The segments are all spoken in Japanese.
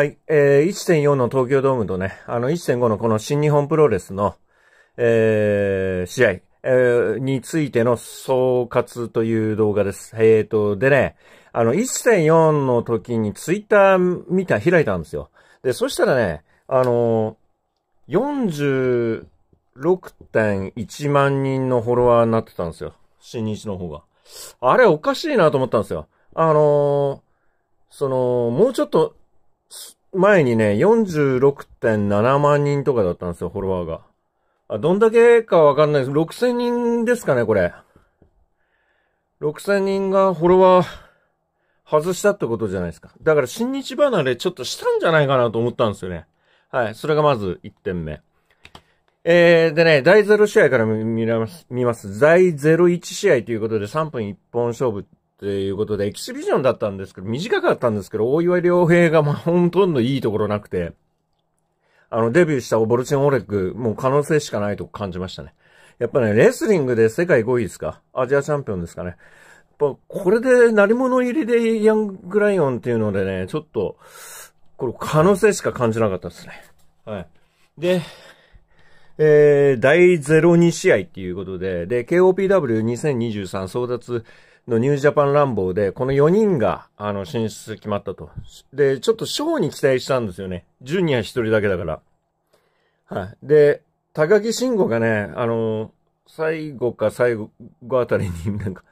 はい。えー、1.4の東京ドームとね、あの1.5のこの新日本プロレスの、えー、試合、えー、についての総括という動画です。えーと、でね、あの1.4の時にツイッター見た、開いたんですよ。で、そしたらね、あのー、46.1万人のフォロワーになってたんですよ。新日の方が。あれおかしいなと思ったんですよ。あのー、その、もうちょっと前にね、46.7万人とかだったんですよ、フォロワーが。あ、どんだけかわかんないです。6000人ですかね、これ。6000人がフォロワー外したってことじゃないですか。だから新日離れちょっとしたんじゃないかなと思ったんですよね。はい。それがまず1点目。えー、でね、第0試合から見ます、見ます。第01試合ということで3分1本勝負ということで、エキシビジョンだったんですけど、短かったんですけど、大岩良平がまあほとんどいいところなくて、あの、デビューしたオボルチン・オレック、もう可能性しかないと感じましたね。やっぱね、レスリングで世界5位ですかアジアチャンピオンですかね。やっぱ、これで、鳴り物入りでヤングライオンっていうのでね、ちょっと、これ可能性しか感じなかったですね。はい。で、えー、第02試合っていうことで、で、KOPW2023 争奪のニュージャパン乱暴で、この4人が、あの、進出決まったと。で、ちょっとショーに期待したんですよね。ジュニア1人だけだから。はい。で、高木慎吾がね、あの、最後か最後あたりになんか、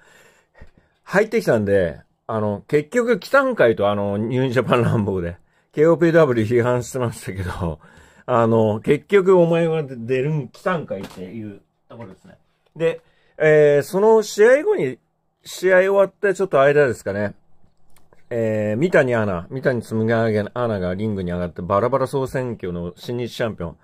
入ってきたんで、あの、結局、北ん会とあの、ニュージャパン乱暴で、KOPW 批判してましたけど、あの、結局お前は出るん、来たんっていうところですね。で、えー、その試合後に試合終わってちょっと間ですかね。えー、三谷アナ、三谷げアナがリングに上がってバラバラ総選挙の新日チャンピオ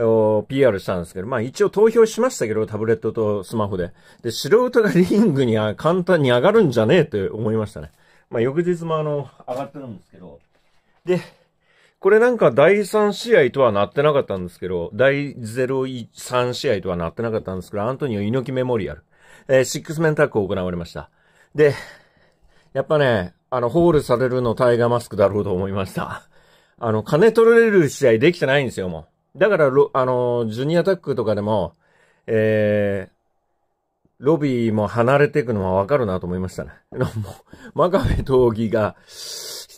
ンを PR したんですけど、まあ一応投票しましたけど、タブレットとスマホで。で、素人がリングに簡単に上がるんじゃねえって思いましたね。まあ翌日もあの、上がってるんですけど。で、これなんか第3試合とはなってなかったんですけど、第03試合とはなってなかったんですけど、アントニオ猪木メモリアル。えー、シックスメンタックを行われました。で、やっぱね、あの、ホールされるのタイガーマスクだろうと思いました。あの、金取られる試合できてないんですよ、もう。だから、あの、ジュニアタックとかでも、えー、ロビーも離れていくのはわかるなと思いましたね。もう、真壁闘技が、ひ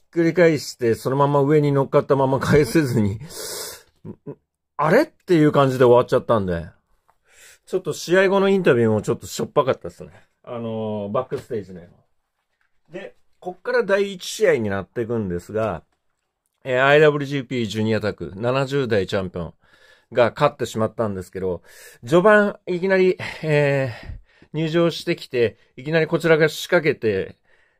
っくり返して、そのまま上に乗っかったまま返せずに、あれっていう感じで終わっちゃったんで、ちょっと試合後のインタビューもちょっとしょっぱかったですね。あのー、バックステージね。で、こっから第1試合になっていくんですが、えー、IWGP ジュニアタック70代チャンピオンが勝ってしまったんですけど、序盤いきなり、えー、入場してきて、いきなりこちらが仕掛けて、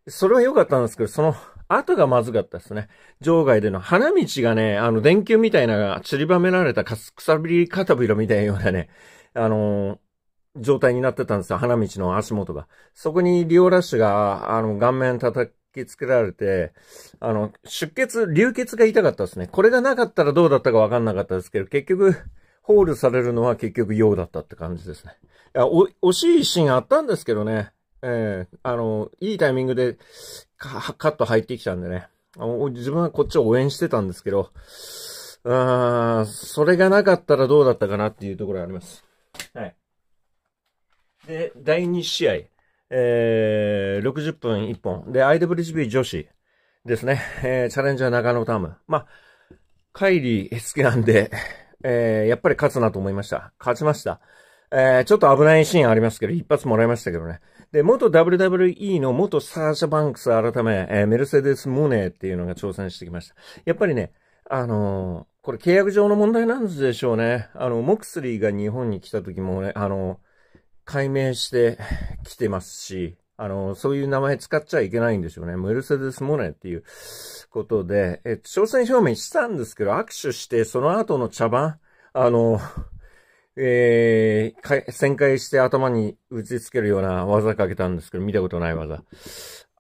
それは良かったんですけど、その後がまずかったですね。場外での花道がね、あの電球みたいな散りばめられたかすくさびり片びらみたいなね、あの、状態になってたんですよ。花道の足元が。そこにリオラッシュが、あの、顔面叩きつけられて、あの、出血、流血が痛かったですね。これがなかったらどうだったかわかんなかったですけど、結局、ホールされるのは結局用だったって感じですね。いや、お、惜しいシーンあったんですけどね。ええー、あの、いいタイミングでカ、ット入ってきたんでね。自分はこっちを応援してたんですけど、あーそれがなかったらどうだったかなっていうところがあります。はい。で、第2試合、えー、60分1本。で、IWGP 女子ですね。えー、チャレンジャー中野タム。まあ、カイリー好きなんで、えー、やっぱり勝つなと思いました。勝ちました。えー、ちょっと危ないシーンありますけど、一発もらいましたけどね。で、元 WWE の元サーシャ・バンクス改め、えー、メルセデス・モネーっていうのが挑戦してきました。やっぱりね、あのこれ契約上の問題なんでしょうね。あの、モクスリーが日本に来た時もね、あの、解明してきてますし、あの、そういう名前使っちゃいけないんでしょうね。メルセデス・モネっていうことで、え、挑戦表明したんですけど、握手して、その後の茶番、あの、えー、旋回して頭に打ち付けるような技かけたんですけど、見たことない技。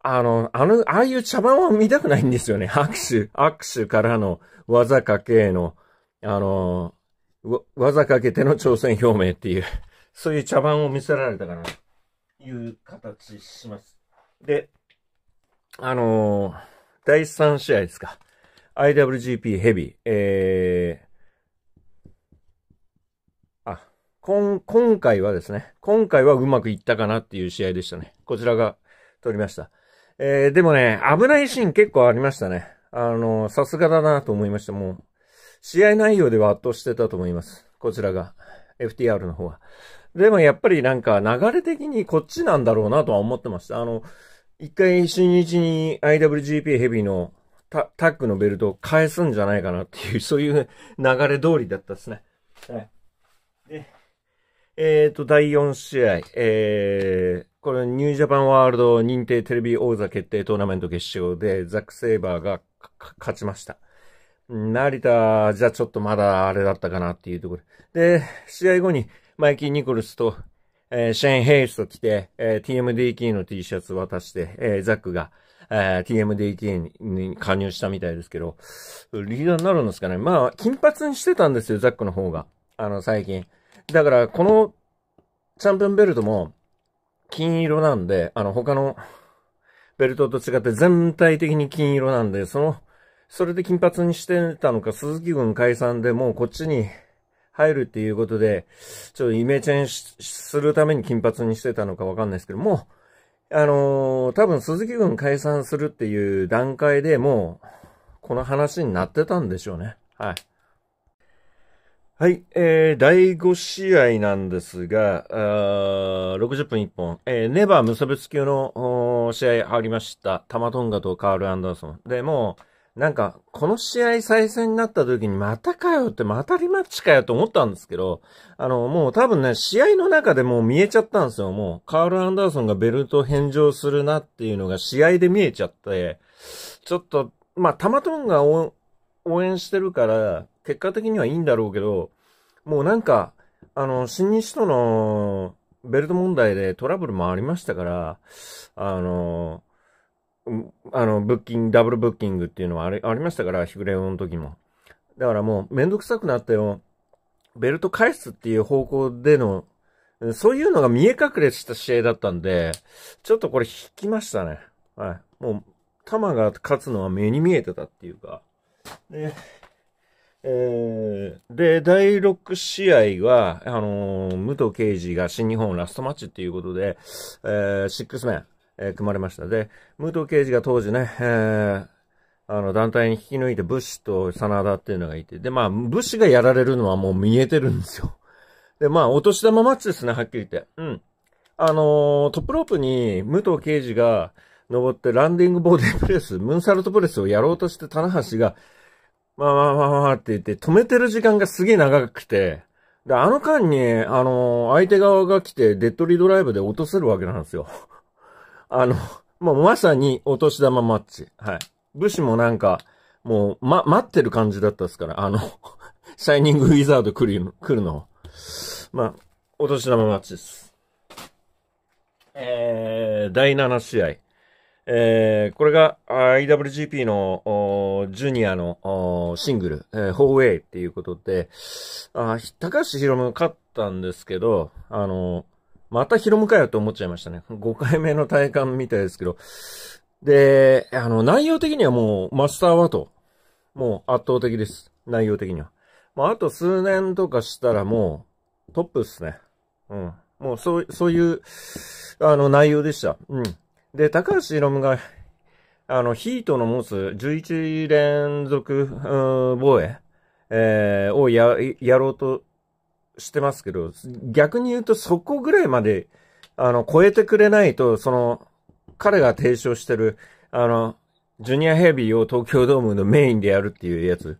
あの、あの、ああいう茶番は見たくないんですよね。握 手、握手からの技かけへの、あの、技かけての挑戦表明っていう、そういう茶番を見せられたかな、いう形します。で、あの第3試合ですか。IWGP ヘビー。えー、あ、こん、今回はですね、今回はうまくいったかなっていう試合でしたね。こちらが取りました。えー、でもね、危ないシーン結構ありましたね。あの、さすがだなと思いました。もう、試合内容では圧倒してたと思います。こちらが。FTR の方は。でもやっぱりなんか流れ的にこっちなんだろうなとは思ってました。あの、一回新日に IWGP ヘビーのタックのベルトを返すんじゃないかなっていう、そういう流れ通りだったですね。はい。で、えっ、ー、と、第4試合、えー、これ、ニュージャパンワールド認定テレビ王座決定トーナメント決勝で、ザック・セイバーが勝ちました。成田じゃちょっとまだあれだったかなっていうところで。試合後にマイキー・ニコルスと、えー、シェーン・ヘイスと来て、えー、TMDK の T シャツ渡して、えー、ザックが、え TMDK に加入したみたいですけど、リーダーになるんですかね。まあ、金髪にしてたんですよ、ザックの方が。あの、最近。だから、このチャンピオンベルトも、金色なんで、あの、他のベルトと違って全体的に金色なんで、その、それで金髪にしてたのか、鈴木軍解散でもうこっちに入るっていうことで、ちょっとイメチェンするために金髪にしてたのかわかんないですけども、あのー、多分鈴木軍解散するっていう段階でもう、この話になってたんでしょうね。はい。はい、えー、第5試合なんですが、あ60分1本、えー、ネバー無差別級の試合入りました。タマトンガとカール・アンダーソン。で、もう、なんか、この試合再戦になった時に、またかよって、またリマッチかよと思ったんですけど、あの、もう多分ね、試合の中でもう見えちゃったんですよ。もう、カール・アンダーソンがベルト返上するなっていうのが試合で見えちゃって、ちょっと、まあ、タマトンガを応援してるから、結果的にはいいんだろうけど、もうなんか、あの、新日とのベルト問題でトラブルもありましたから、あの、あの、ブッキング、ダブルブッキングっていうのはありありましたから、ヒグレオの時も。だからもうめんどくさくなってよ、ベルト返すっていう方向での、そういうのが見え隠れした試合だったんで、ちょっとこれ引きましたね。はい。もう、玉が勝つのは目に見えてたっていうか。ねえで、第6試合は、あのー、武藤敬司が新日本ラストマッチっていうことで、えー、シックスメン、えー、組まれました。で、武藤敬司が当時ね、えー、あの、団体に引き抜いて、武士と真田っていうのがいて、で、まあ、武士がやられるのはもう見えてるんですよ。で、まあ、お年玉マッチですね、はっきり言って。うん。あのー、トップロープに武藤敬司が登って、ランディングボーデープレス、ムーンサルトプレスをやろうとして、棚橋が、まあまあまあって言って、止めてる時間がすげえ長くて、で、あの間に、あの、相手側が来て、デッドリードライブで落とせるわけなんですよ。あの、もうまさに、お年玉マッチ。はい。武士もなんか、もう、ま、待ってる感じだったっすから、あの、シャイニングウィザード来る、来るの。まあ、お年玉マッチです。えー、第7試合。えー、これが IWGP のジュニアのシングル、えー、ホーウェイっていうことで、あ高橋博夢勝ったんですけど、あのまたひ夢かよと思っちゃいましたね。5回目の体感みたいですけど。で、あの、内容的にはもうマスターワト。もう圧倒的です。内容的には。まあ、あと数年とかしたらもうトップっすね。うん。もうそう、そういう、あの、内容でした。うん。で、高橋宏夢が、あの、ヒートの持つ11連続、防衛、えー、をや、やろうとしてますけど、逆に言うとそこぐらいまで、あの、超えてくれないと、その、彼が提唱してる、あの、ジュニアヘビーを東京ドームのメインでやるっていうやつ、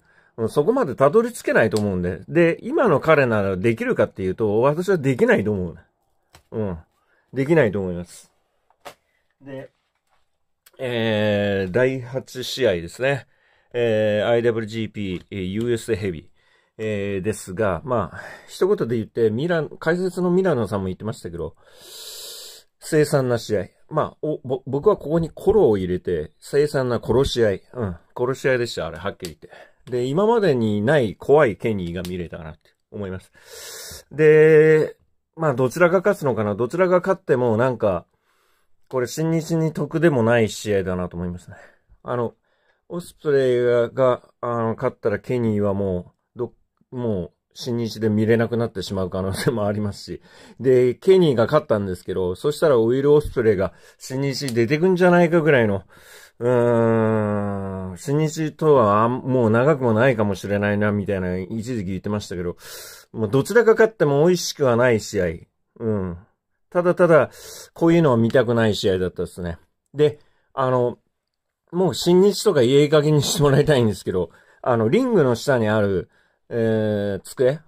そこまでたどり着けないと思うんで、で、今の彼ならできるかっていうと、私はできないと思う。うん。できないと思います。で、えー、第8試合ですね。えー、IWGP、USA ヘビー。えー、ですが、まあ、一言で言って、ミラン、解説のミラノさんも言ってましたけど、凄惨な試合。まあ、僕はここにコロを入れて、凄惨な殺し合い。うん、殺し合いでした、あれ、はっきり言って。で、今までにない怖いケニーが見れたなって思います。で、まあ、どちらが勝つのかな、どちらが勝っても、なんか、これ新日に得でもない試合だなと思いますね。あの、オスプレイが、あの、勝ったらケニーはもう、ど、もう、新日で見れなくなってしまう可能性もありますし。で、ケニーが勝ったんですけど、そしたらオイル・オスプレイが新日出てくんじゃないかぐらいの、うーん、新日とはもう長くもないかもしれないな、みたいな一時期言ってましたけど、もうどちらか勝っても美味しくはない試合。うん。ただただ、こういうのは見たくない試合だったですね。で、あの、もう新日とかいい加減にしてもらいたいんですけど、あの、リングの下にある、えー、机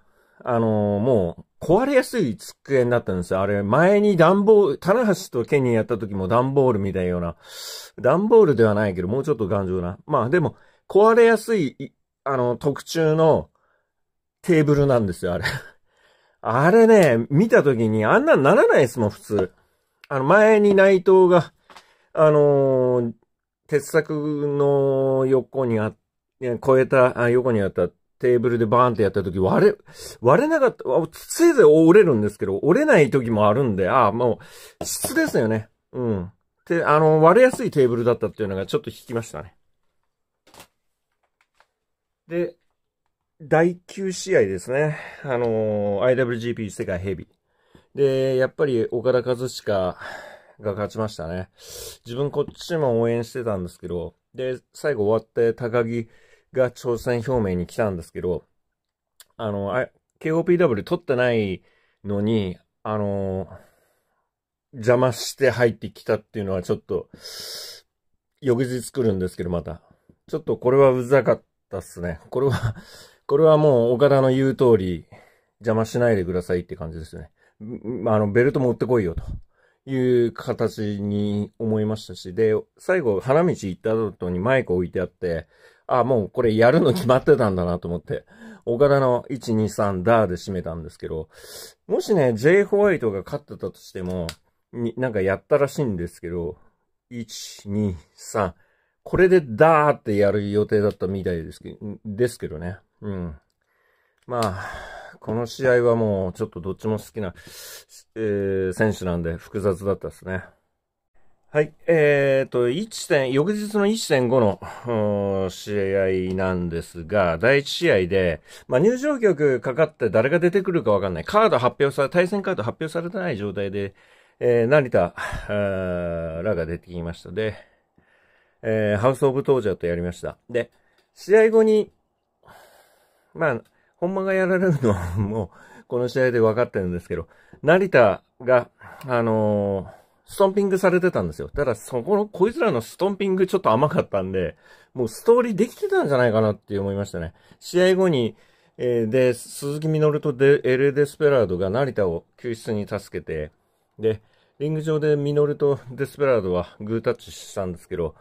あのもう、壊れやすい机になったんですよ。あれ、前に段ボール、棚橋とケニーやった時も段ボールみたいような、段ボールではないけど、もうちょっと頑丈な。まあでも、壊れやすい、あの、特注のテーブルなんですよ、あれ。あれね、見た時にあんなんならないですもん、普通。あの、前に内藤が、あのー、鉄柵の横にあ、超えた、あ横にあったテーブルでバーンってやった時割れ、割れなかった、せいぜい折れるんですけど、折れない時もあるんで、ああ、もう、質ですよね。うん。で、あの、割れやすいテーブルだったっていうのがちょっと引きましたね。で、第9試合ですね。あのー、IWGP 世界ヘビー。で、やっぱり岡田和親が勝ちましたね。自分こっちも応援してたんですけど、で、最後終わって高木が挑戦表明に来たんですけど、あの、KOPW 取ってないのに、あのー、邪魔して入ってきたっていうのはちょっと、翌日来るんですけど、また。ちょっとこれはうざかったっすね。これはこれはもう岡田の言う通り、邪魔しないでくださいって感じですね。あの、ベルト持ってこいよという形に思いましたし、で、最後、花道行った後にマイク置いてあって、あ、もうこれやるの決まってたんだなと思って、岡田の1、2、3、ダーで締めたんですけど、もしね、J ホワイトが勝ってたとしても、なんかやったらしいんですけど、1、2、3、これでダーってやる予定だったみたいですけどですけどね。うん。まあ、この試合はもうちょっとどっちも好きな、えー、選手なんで複雑だったですね。はい。えっ、ー、と、1点、翌日の1.5の試合なんですが、第1試合で、まあ、入場曲かかって誰が出てくるかわかんない。カード発表され、対戦カード発表されてない状態で、えー、成田らが出てきましたで、えー、ハウスオブトージャーとやりました。で、試合後に、まあ、本間がやられるのは もう、この試合で分かってるんですけど、成田が、あのー、ストンピングされてたんですよ。ただ、そこの、こいつらのストンピングちょっと甘かったんで、もうストーリーできてたんじゃないかなって思いましたね。試合後に、えー、で、鈴木みのるとデエレ・デスペラードが成田を救出に助けて、で、リング上でミノルとデスペラードはグータッチしたんですけど、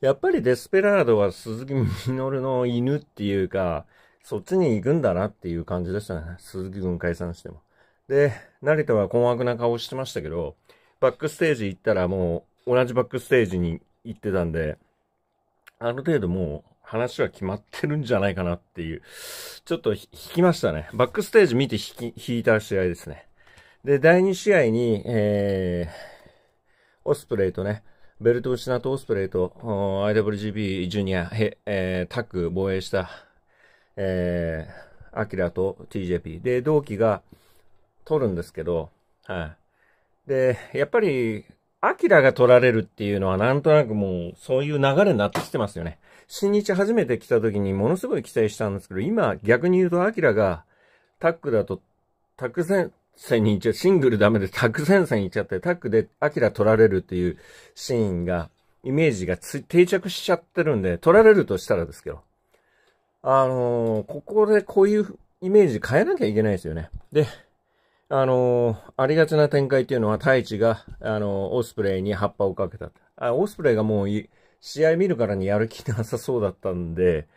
やっぱりデスペラードは鈴木ミノルの犬っていうか、そっちに行くんだなっていう感じでしたね。鈴木軍解散しても。で、成田は困惑な顔してましたけど、バックステージ行ったらもう同じバックステージに行ってたんで、ある程度もう話は決まってるんじゃないかなっていう、ちょっと引きましたね。バックステージ見て引き、引いた試合ですね。で、第2試合に、えー、オスプレイとね、ベルト失っとオスプレイと IWGP ジュニア、えー、タッグ防衛したえー、アキラと TJP。で、同期が撮るんですけど、はい。で、やっぱり、アキラが取られるっていうのはなんとなくもうそういう流れになってきてますよね。新日初めて来た時にものすごい期待したんですけど、今逆に言うとアキラがタックだとタック戦線に行っちゃう、シングルダメでタック戦線に行っちゃって、タックでアキラ取られるっていうシーンが、イメージが定着しちゃってるんで、取られるとしたらですけど、あのー、ここでこういうイメージ変えなきゃいけないですよね。で、あのー、ありがちな展開っていうのは、太一が、あのー、オスプレイに葉っぱをかけた。あ、オスプレイがもう試合見るからにやる気なさそうだったんで、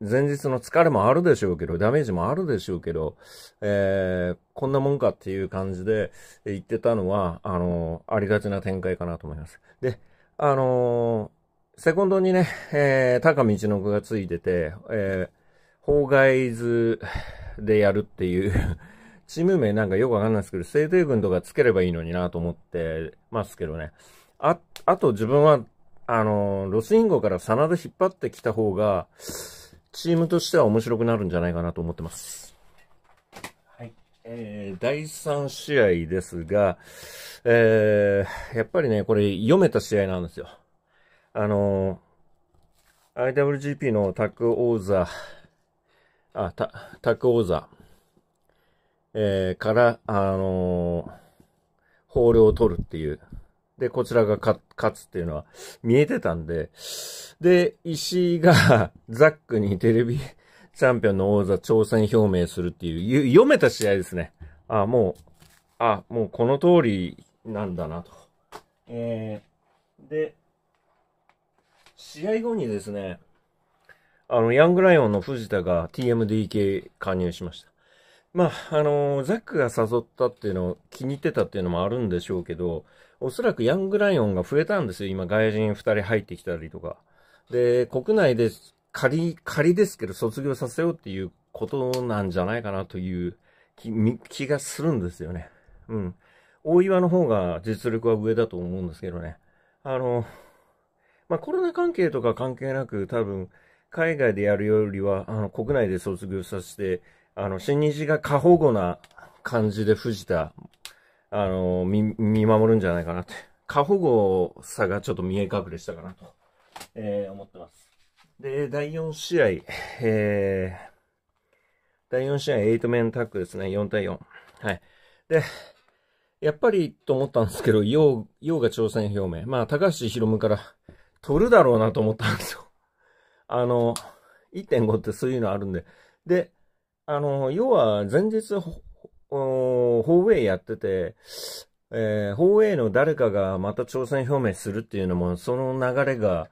前日の疲れもあるでしょうけど、ダメージもあるでしょうけど、えー、こんなもんかっていう感じで言ってたのは、あのー、ありがちな展開かなと思います。で、あのセコンドにね、えー、高道の子がついてて、えー、法外図でやるっていう チーム名なんかよくわかんないですけど、制定軍とかつければいいのになと思ってますけどね。あ、あと自分は、あの、ロスインゴからサナ田引っ張ってきた方が、チームとしては面白くなるんじゃないかなと思ってます。はい。えー、第3試合ですが、えー、やっぱりね、これ読めた試合なんですよ。あの、IWGP のタッグ王座、あ、タッグ王座、えー、から、あの法令を取るっていう。で、こちらが勝つっていうのは見えてたんで、で、石井が ザックにテレビチャンピオンの王座挑戦表明するっていう、読めた試合ですね。あ、もう、あ、もうこの通りなんだなと。えー、で、試合後にですね、あの、ヤングライオンの藤田が TMDK 加入しました。まあ、あのー、ザックが誘ったっていうのを気に入ってたっていうのもあるんでしょうけど、おそらくヤングライオンが増えたんですよ。今、外人2人入ってきたりとか。で、国内で仮、仮ですけど卒業させようっていうことなんじゃないかなという気がするんですよね。うん。大岩の方が実力は上だと思うんですけどね。あのーまあ、コロナ関係とか関係なく、多分、海外でやるよりは、あの、国内で卒業させて、あの、新日が過保護な感じで藤田、あの、見、見守るんじゃないかなって。過保護さがちょっと見え隠れしたかなと、えー、思ってます。で、第4試合、えー、第4試合、8メンタックですね、4対4。はい。で、やっぱりと思ったんですけど、ヨウ、ヨウが挑戦表明。まあ、高橋博夢から、取るだろうなと思ったんですよ。あの、1.5ってそういうのあるんで。で、あの、要は前日、ホーウェイやってて、えー、ホーウェイの誰かがまた挑戦表明するっていうのも、その流れが、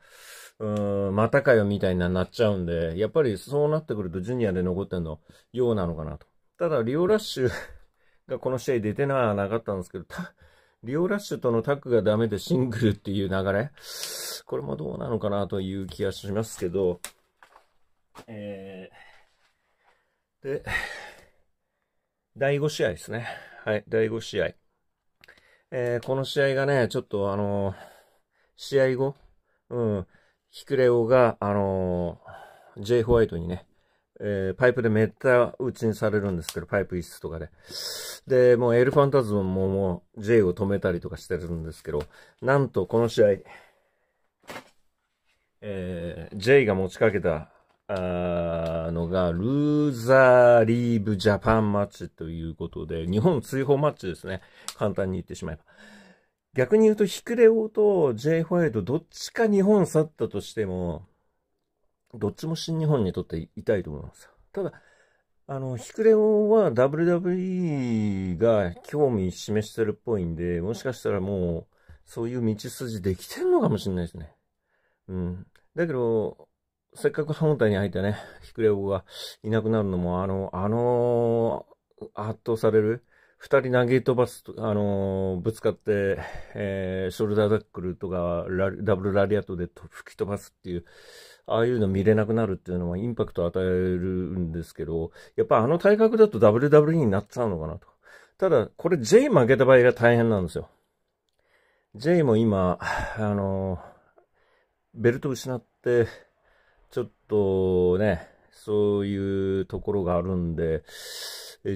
うん、またかよみたいななっちゃうんで、やっぱりそうなってくるとジュニアで残ってんの、ようなのかなと。ただ、リオラッシュ がこの試合出てなかったんですけど、たリオラッシュとのタッグがダメでシングルっていう流れこれもどうなのかなという気がしますけど、えー、で、第5試合ですね。はい、第5試合。えー、この試合がね、ちょっとあのー、試合後、うん、ヒクレオが、あのー、J ホワイトにね、えー、パイプでめった打ちにされるんですけど、パイプ一室とかで。で、もうエルファンタズムももう J を止めたりとかしてるんですけど、なんとこの試合、えー、J が持ちかけた、あのが、ルーザーリーブジャパンマッチということで、日本追放マッチですね。簡単に言ってしまえば。逆に言うと、ヒクレオと J ホワイト、どっちか日本去ったとしても、どっちも新日本にとって痛いと思います。ただ、あの、ヒクレオは WWE が興味示してるっぽいんで、もしかしたらもう、そういう道筋できてんのかもしれないですね。うん。だけど、せっかく本体に入ったね、ヒクレオがいなくなるのも、あの、あの、圧倒される。二人投げ飛ばす、あのぶつかって、えー、ショルダーダックルとか、ダブルラリアットで吹き飛ばすっていう、ああいうの見れなくなるっていうのはインパクトを与えるんですけど、やっぱあの体格だと WWE になっちゃうのかなと。ただ、これ J 負けた場合が大変なんですよ。J も今、あの、ベルト失って、ちょっとね、そういうところがあるんで、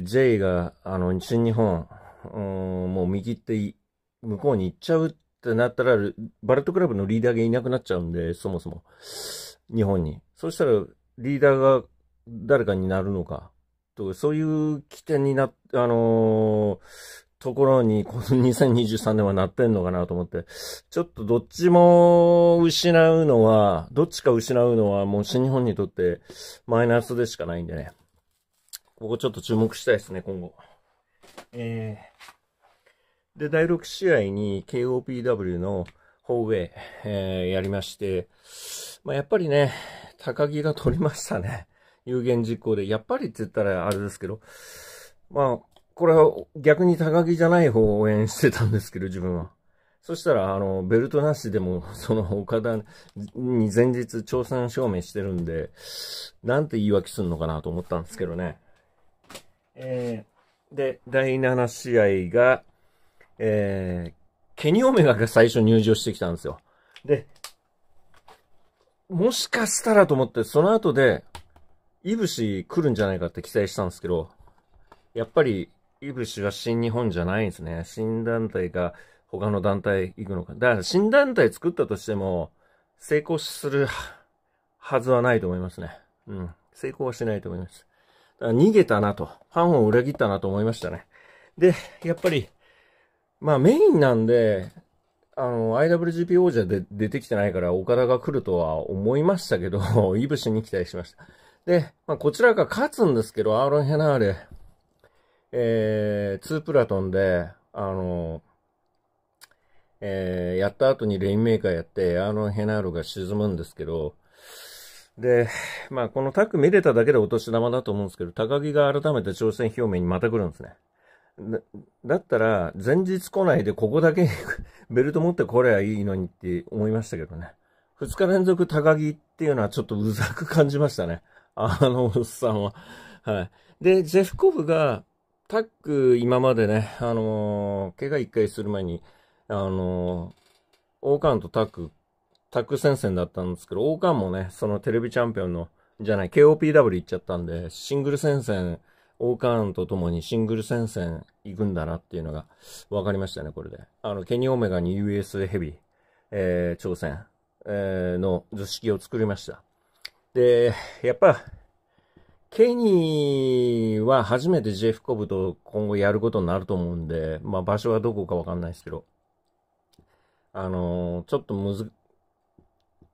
J が、あの、新日本、うん、もう見切って向こうに行っちゃうってなったら、バレットクラブのリーダーがいなくなっちゃうんで、そもそも。日本に。そしたらリーダーが誰かになるのか。とそういう起点にな、あのー、ところに、この2023年はなってんのかなと思って、ちょっとどっちも失うのは、どっちか失うのはもう新日本にとってマイナスでしかないんでね。ここちょっと注目したいですね、今後。えー、で、第6試合に KOPW の、ホーウェイ、えー、やりまして、まあ、やっぱりね、高木が取りましたね。有言実行で。やっぱりって言ったらあれですけど、まあ、これは逆に高木じゃない方を応援してたんですけど、自分は。そしたら、あの、ベルトなしでも、その、岡田に前日挑戦証明してるんで、なんて言い訳すんのかなと思ったんですけどね。えー、で、第7試合が、えー、ケニオメガが最初入場してきたんですよ。で、もしかしたらと思って、その後で、イブシ来るんじゃないかって期待したんですけど、やっぱり、イブシは新日本じゃないんですね。新団体が他の団体行くのか。だから新団体作ったとしても、成功するはずはないと思いますね。うん。成功はしないと思います。だから逃げたなと。ファンを裏切ったなと思いましたね。で、やっぱり、まあメインなんで、あの、IWGP 王者で出てきてないから岡田が来るとは思いましたけど、い ぶしに期待しました。で、まあ、こちらが勝つんですけど、アーロン・ヘナーレ、えー、2プラトンで、あの、えー、やった後にレインメーカーやって、アーロン・ヘナーレが沈むんですけど、で、まあ、このタック見れただけでお年玉だと思うんですけど、高木が改めて挑戦表明にまた来るんですね。だったら、前日来ないでここだけ ベルト持って来ればいいのにって思いましたけどね。2日連続高木っていうのはちょっとうざく感じましたね。あのおっさんは。はい。で、ジェフコフが、タック今までね、あのー、怪我1回する前に、あのー、王冠とタック、タック戦線だったんですけど、王冠もね、そのテレビチャンピオンの、じゃない、KOPW 行っちゃったんで、シングル戦線オーカーンと共にシングル戦線行くんだなっていうのが分かりましたね、これで。あの、ケニーオメガに US ヘビー、えー、挑戦、えー、の図式を作りました。で、やっぱ、ケニーは初めてジェフコブと今後やることになると思うんで、まあ場所はどこかわかんないですけど、あのー、ちょっとむず、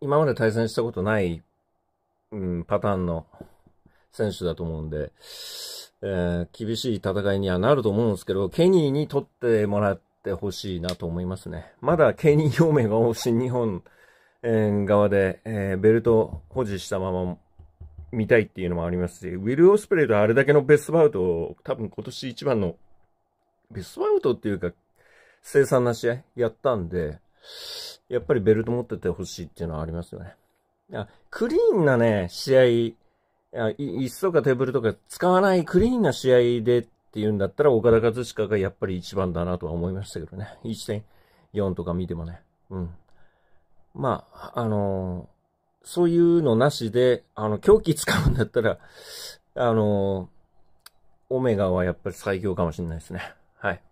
今まで対戦したことない、うん、パターンの選手だと思うんで、えー、厳しい戦いにはなると思うんですけど、ケニーに取ってもらってほしいなと思いますね。まだケニー表明がし、日本、えー、側で、えー、ベルト保持したまま見たいっていうのもありますし、ウィル・オスプレイとあれだけのベストバウトを、多分今年一番の、ベストバウトっていうか、凄惨な試合やったんで、やっぱりベルト持っててほしいっていうのはありますよね。クリーンなね、試合、椅子とかテーブルとか使わないクリーンな試合でっていうんだったら、岡田和親がやっぱり一番だなとは思いましたけどね。1.4とか見てもね。うん。まあ、あのー、そういうのなしで、あの、狂気使うんだったら、あのー、オメガはやっぱり最強かもしれないですね。はい。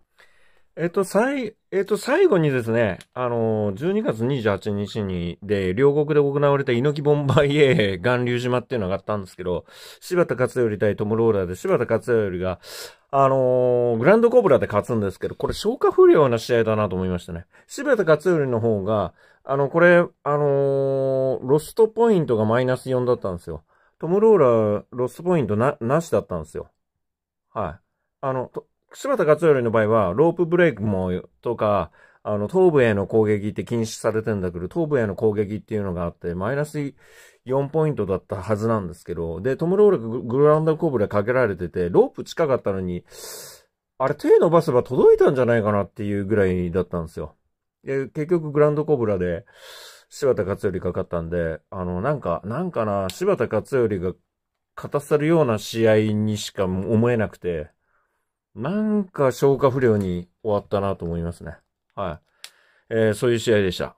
えっと、最、えっと、最後にですね、あの、12月28日に、で、両国で行われた猪木ボンバイエー、岩流島っていうのがあったんですけど、柴田勝頼対トムローラーで柴田勝頼が、あのー、グランドコブラで勝つんですけど、これ消化不良な試合だなと思いましたね。柴田勝頼の方が、あの、これ、あのー、ロストポイントがマイナス4だったんですよ。トムローラー、ロストポイントな、なしだったんですよ。はい。あの、と柴田勝頼の場合は、ロープブレイクも、とか、あの、東部への攻撃って禁止されてんだけど、頭部への攻撃っていうのがあって、マイナス4ポイントだったはずなんですけど、で、トムロールグランダコブラかけられてて、ロープ近かったのに、あれ手伸ばせば届いたんじゃないかなっていうぐらいだったんですよ。で、結局グランドコブラで、柴田勝頼かかったんで、あの、なんか、なんかな、柴田勝頼が勝たせるような試合にしか思えなくて、なんか消化不良に終わったなと思いますね。はい。えー、そういう試合でした。